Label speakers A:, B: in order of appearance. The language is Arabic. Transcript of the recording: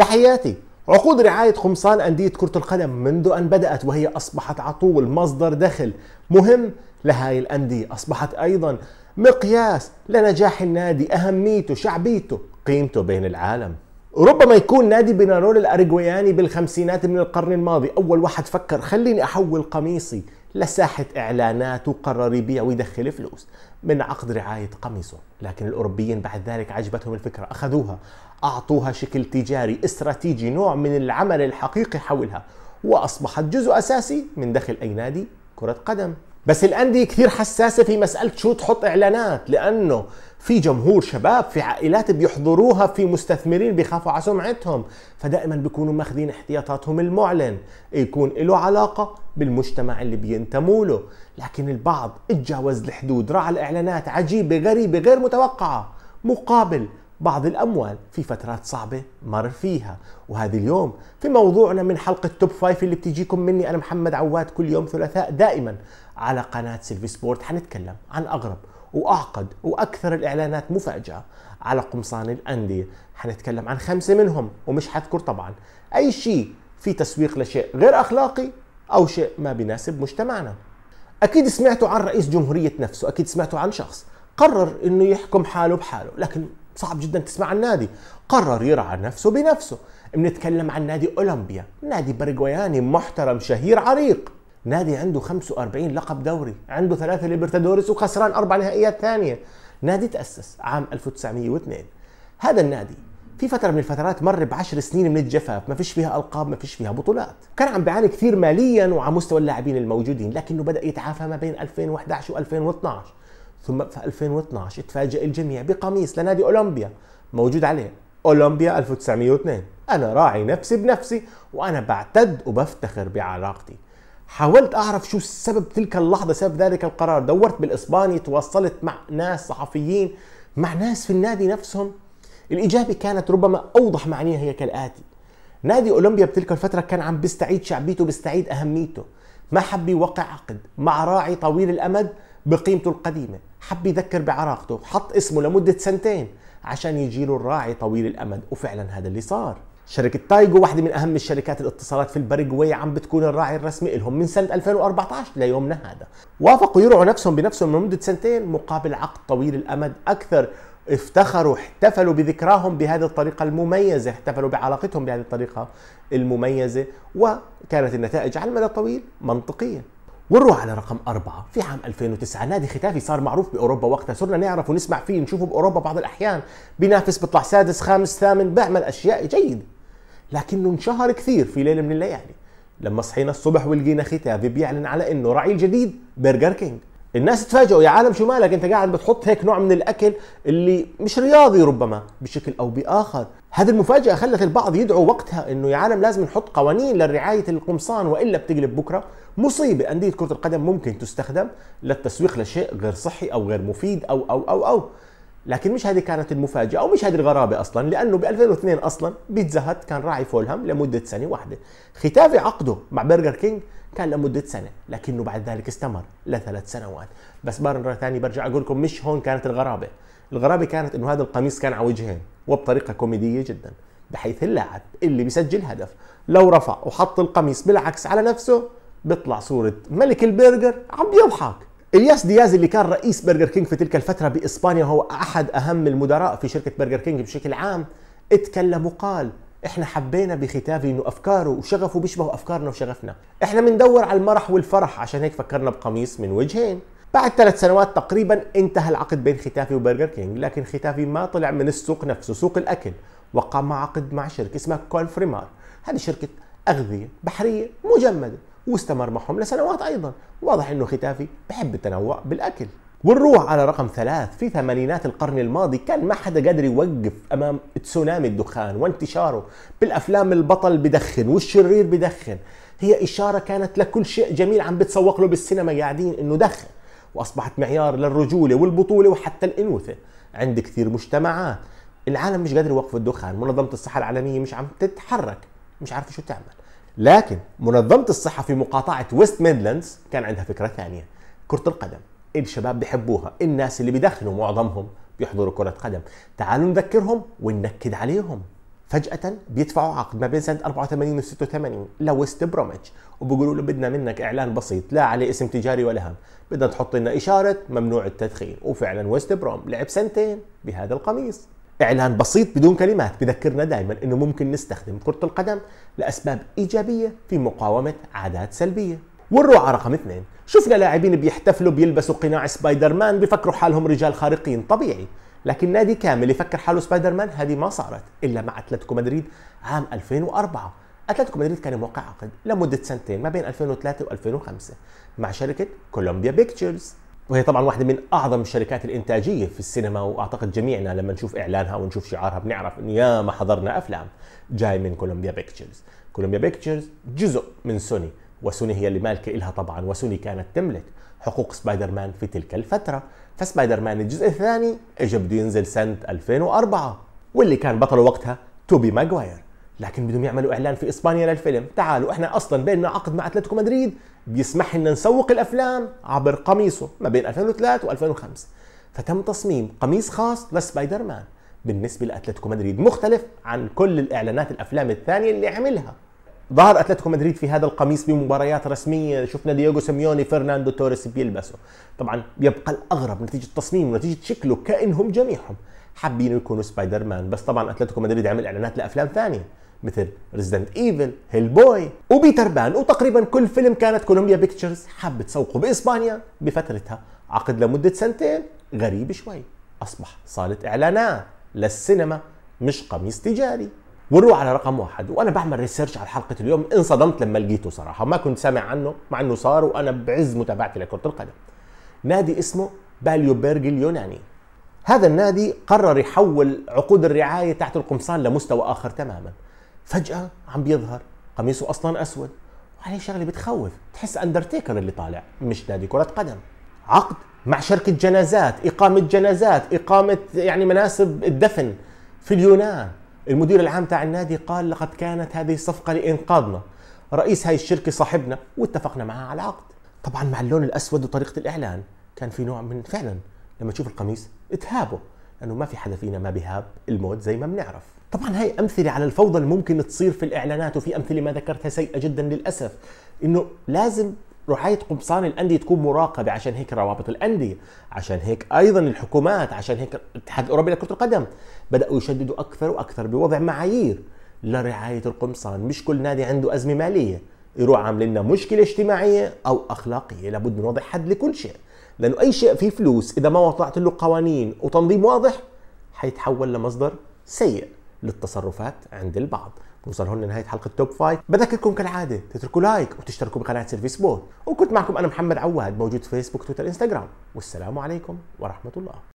A: تحياتي عقود رعاية قمصان أندية كرة القدم منذ أن بدأت وهي أصبحت على طول مصدر دخل مهم لهاي الأندية أصبحت أيضا مقياس لنجاح النادي أهميته شعبيته قيمته بين العالم ربما يكون نادي بنارول الأرجوياني بالخمسينات من القرن الماضي أول واحد فكر خليني أحول قميصي لساحة إعلانات وقرر يبيع ويدخل فلوس من عقد رعاية قميصه لكن الأوروبيين بعد ذلك عجبتهم الفكرة أخذوها أعطوها شكل تجاري استراتيجي نوع من العمل الحقيقي حولها وأصبحت جزء أساسي من دخل أي نادي كرة قدم بس الأندية كثير حساسة في مسألة شو تحط إعلانات لأنه في جمهور شباب في عائلات بيحضروها في مستثمرين بيخافوا على سمعتهم فدائما بيكونوا ماخذين احتياطاتهم المعلن يكون له علاقة بالمجتمع اللي بينتموا له لكن البعض اتجاوز الحدود راعى الإعلانات عجيبة غريبة غير متوقعة مقابل بعض الأموال في فترات صعبة مر فيها وهذا اليوم في موضوعنا من حلقة توب فايف اللي بتجيكم مني أنا محمد عواد كل يوم ثلاثاء دائما على قناة سيلفي سبورت حنتكلم عن أغرب واعقد واكثر الاعلانات مفاجاه على قمصان الانديه حنتكلم عن خمسه منهم ومش حذكر طبعا اي شيء في تسويق لشيء غير اخلاقي او شيء ما بيناسب مجتمعنا اكيد سمعتوا عن رئيس جمهوريه نفسه اكيد سمعتوا عن شخص قرر انه يحكم حاله بحاله لكن صعب جدا تسمع عن نادي قرر يرعى نفسه بنفسه بنتكلم عن نادي اولمبيا نادي برغوياني محترم شهير عريق نادي عنده 45 لقب دوري عنده ثلاثة ليبرتادوريس وخسران أربع نهائيات ثانية نادي تأسس عام 1902 هذا النادي في فترة من الفترات مر بعشر سنين من الجفاف ما فيش فيها ألقاب ما فيش فيها بطولات كان عم بيعاني كثير ماليا وعلى مستوى اللاعبين الموجودين لكنه بدأ يتعافى ما بين 2011 و2012 ثم في 2012 تفاجئ الجميع بقميص لنادي أولمبيا موجود عليه أولمبيا 1902 أنا راعي نفسي بنفسي وأنا بعتد وبفتخر بعلاقتي حاولت اعرف شو سبب تلك اللحظه سبب ذلك القرار دورت بالاسباني تواصلت مع ناس صحفيين مع ناس في النادي نفسهم الاجابه كانت ربما اوضح معنيها هي كالاتي نادي اولمبيا بتلك الفتره كان عم بيستعيد شعبيته بيستعيد اهميته ما حب يوقع عقد مع راعي طويل الامد بقيمته القديمه حب يذكر بعراقته حط اسمه لمده سنتين عشان يجيله الراعي طويل الامد وفعلا هذا اللي صار شركة تايجو واحدة من أهم الشركات الاتصالات في الباراغواي عم بتكون الراعي الرسمي لهم من سنة 2014 ليومنا هذا وافقوا يرعوا نفسهم بنفسهم لمدة سنتين مقابل عقد طويل الأمد أكثر افتخروا احتفلوا بذكراهم بهذه الطريقة المميزة احتفلوا بعلاقتهم بهذه الطريقة المميزة وكانت النتائج على المدى الطويل منطقية ونروح على رقم أربعة في عام 2009 نادي ختافي صار معروف بأوروبا وقتها صرنا نعرف ونسمع فيه نشوفه بأوروبا بعض الأحيان بينافس بيطلع سادس خامس ثامن بيعمل أشياء جيدة لكنه انشهر كثير في ليله من الليالي لما صحينا الصبح ولقينا ختافي بيعلن على انه راعي الجديد برجر كينج الناس تفاجئوا يا عالم شو مالك انت قاعد بتحط هيك نوع من الاكل اللي مش رياضي ربما بشكل او باخر هذه المفاجاه خلت البعض يدعو وقتها انه يا عالم لازم نحط قوانين لرعايه القمصان والا بتقلب بكره مصيبه انديه كره القدم ممكن تستخدم للتسويق لشيء غير صحي او غير مفيد او او او او لكن مش هذه كانت المفاجاه ومش هذه الغرابه اصلا لانه ب 2002 اصلا بيتزا هات كان راعي فولهام لمده سنه واحده ختافي عقده مع برجر كينج كان لمده سنه لكنه بعد ذلك استمر لثلاث سنوات بس مره ثانيه برجع اقول لكم مش هون كانت الغرابه الغرابه كانت انه هذا القميص كان على وجهين وبطريقه كوميديه جدا بحيث اللاعب اللي بيسجل هدف لو رفع وحط القميص بالعكس على نفسه بيطلع صوره ملك البرجر عم بيضحك الياس دياز اللي كان رئيس برجر كينج في تلك الفترة بإسبانيا وهو أحد أهم المدراء في شركة برجر كينج بشكل عام اتكلم وقال احنا حبينا بختافي انه افكاره وشغفه بيشبه افكارنا وشغفنا احنا بندور على المرح والفرح عشان هيك فكرنا بقميص من وجهين بعد ثلاث سنوات تقريبا انتهى العقد بين ختافي وبرجر كينج لكن ختافي ما طلع من السوق نفسه سوق الاكل وقام عقد مع شركه اسمها فريمار هذه شركه اغذيه بحريه مجمده واستمر معهم لسنوات أيضا واضح أنه ختافي بحب التنوع بالأكل ونروح على رقم ثلاث في ثمانينات القرن الماضي كان ما حدا قادر يوقف امام تسونامي الدخان وانتشاره بالافلام البطل بدخن والشرير بدخن هي اشاره كانت لكل شيء جميل عم بتسوق له بالسينما قاعدين انه دخن واصبحت معيار للرجوله والبطوله وحتى الانوثه عند كثير مجتمعات العالم مش قادر يوقف الدخان منظمه الصحه العالميه مش عم تتحرك مش عارفه شو تعمل لكن منظمه الصحه في مقاطعه ويست ميدلاندز كان عندها فكره ثانيه كره القدم الشباب بيحبوها الناس اللي بيدخنوا معظمهم بيحضروا كره قدم تعالوا نذكرهم وننكد عليهم فجأة بيدفعوا عقد ما بين سنة 84 و 86 لويست بروميتش وبيقولوا له بدنا منك إعلان بسيط لا عليه اسم تجاري ولا هم بدنا تحط لنا إشارة ممنوع التدخين وفعلا ويست بروم لعب سنتين بهذا القميص إعلان بسيط بدون كلمات بذكرنا دائما أنه ممكن نستخدم كرة القدم لأسباب إيجابية في مقاومة عادات سلبية والروعة رقم اثنين شفنا لاعبين بيحتفلوا بيلبسوا قناع سبايدر مان بيفكروا حالهم رجال خارقين طبيعي لكن نادي كامل يفكر حاله سبايدر مان هذه ما صارت إلا مع أتلتيكو مدريد عام 2004 اتلتيكو مدريد كان موقع عقد لمده سنتين ما بين 2003 و2005 مع شركه كولومبيا بيكتشرز وهي طبعا واحده من اعظم الشركات الانتاجيه في السينما واعتقد جميعنا لما نشوف اعلانها ونشوف شعارها بنعرف انه يا ما حضرنا افلام جاي من كولومبيا بيكتشرز كولومبيا بيكتشرز جزء من سوني وسوني هي اللي مالكه إلها طبعا وسوني كانت تملك حقوق سبايدر مان في تلك الفتره فسبايدر مان الجزء الثاني اجى بده ينزل سنه 2004 واللي كان بطله وقتها توبي ماجواير لكن بدهم يعملوا اعلان في اسبانيا للفيلم تعالوا احنا اصلا بيننا عقد مع اتلتيكو مدريد بيسمح لنا نسوق الافلام عبر قميصه ما بين 2003 و2005 فتم تصميم قميص خاص لسبايدر مان بالنسبه لاتلتيكو مدريد مختلف عن كل الاعلانات الافلام الثانيه اللي عملها ظهر اتلتيكو مدريد في هذا القميص بمباريات رسميه شفنا دييغو سيميوني فرناندو توريس بيلبسه طبعا يبقى الاغرب نتيجه تصميمه ونتيجه شكله كانهم جميعهم حابين يكونوا سبايدر مان بس طبعا اتلتيكو مدريد عمل اعلانات لافلام ثانيه مثل ريزيدنت ايفل هيل بوي وبيتر بان وتقريبا كل فيلم كانت كولومبيا بيكتشرز حابه تسوقه باسبانيا بفترتها عقد لمده سنتين غريب شوي اصبح صاله اعلانات للسينما مش قميص تجاري ونروح على رقم واحد وانا بعمل ريسيرش على حلقه اليوم انصدمت لما لقيته صراحه ما كنت سامع عنه مع انه صار وانا بعز متابعتي لكره القدم نادي اسمه بيرج اليوناني هذا النادي قرر يحول عقود الرعايه تحت القمصان لمستوى اخر تماما فجأة عم بيظهر قميصه أصلا أسود وعليه شغلة بتخوف تحس أندرتيكر اللي طالع مش نادي كرة قدم عقد مع شركة جنازات إقامة جنازات إقامة يعني مناسب الدفن في اليونان المدير العام تاع النادي قال لقد كانت هذه الصفقة لإنقاذنا رئيس هاي الشركة صاحبنا واتفقنا معاه على عقد طبعا مع اللون الأسود وطريقة الإعلان كان في نوع من فعلا لما تشوف القميص تهابه انه ما في حدا فينا ما بيهاب الموت زي ما بنعرف طبعا هاي امثله على الفوضى اللي ممكن تصير في الاعلانات وفي امثله ما ذكرتها سيئه جدا للاسف انه لازم رعاية قمصان الأندية تكون مراقبة عشان هيك روابط الأندية عشان هيك أيضا الحكومات عشان هيك الاتحاد الأوروبي لكرة القدم بدأوا يشددوا أكثر وأكثر بوضع معايير لرعاية القمصان مش كل نادي عنده أزمة مالية يروح عامل لنا مشكلة اجتماعية أو أخلاقية لابد من وضع حد لكل شيء لانه اي شيء فيه فلوس اذا ما وضعت له قوانين وتنظيم واضح حيتحول لمصدر سيء للتصرفات عند البعض نوصل هون لنهايه حلقه توب 5 بذكركم كالعاده تتركوا لايك وتشتركوا بقناه سيرفيس بوت وكنت معكم انا محمد عواد موجود في فيسبوك تويتر انستغرام والسلام عليكم ورحمه الله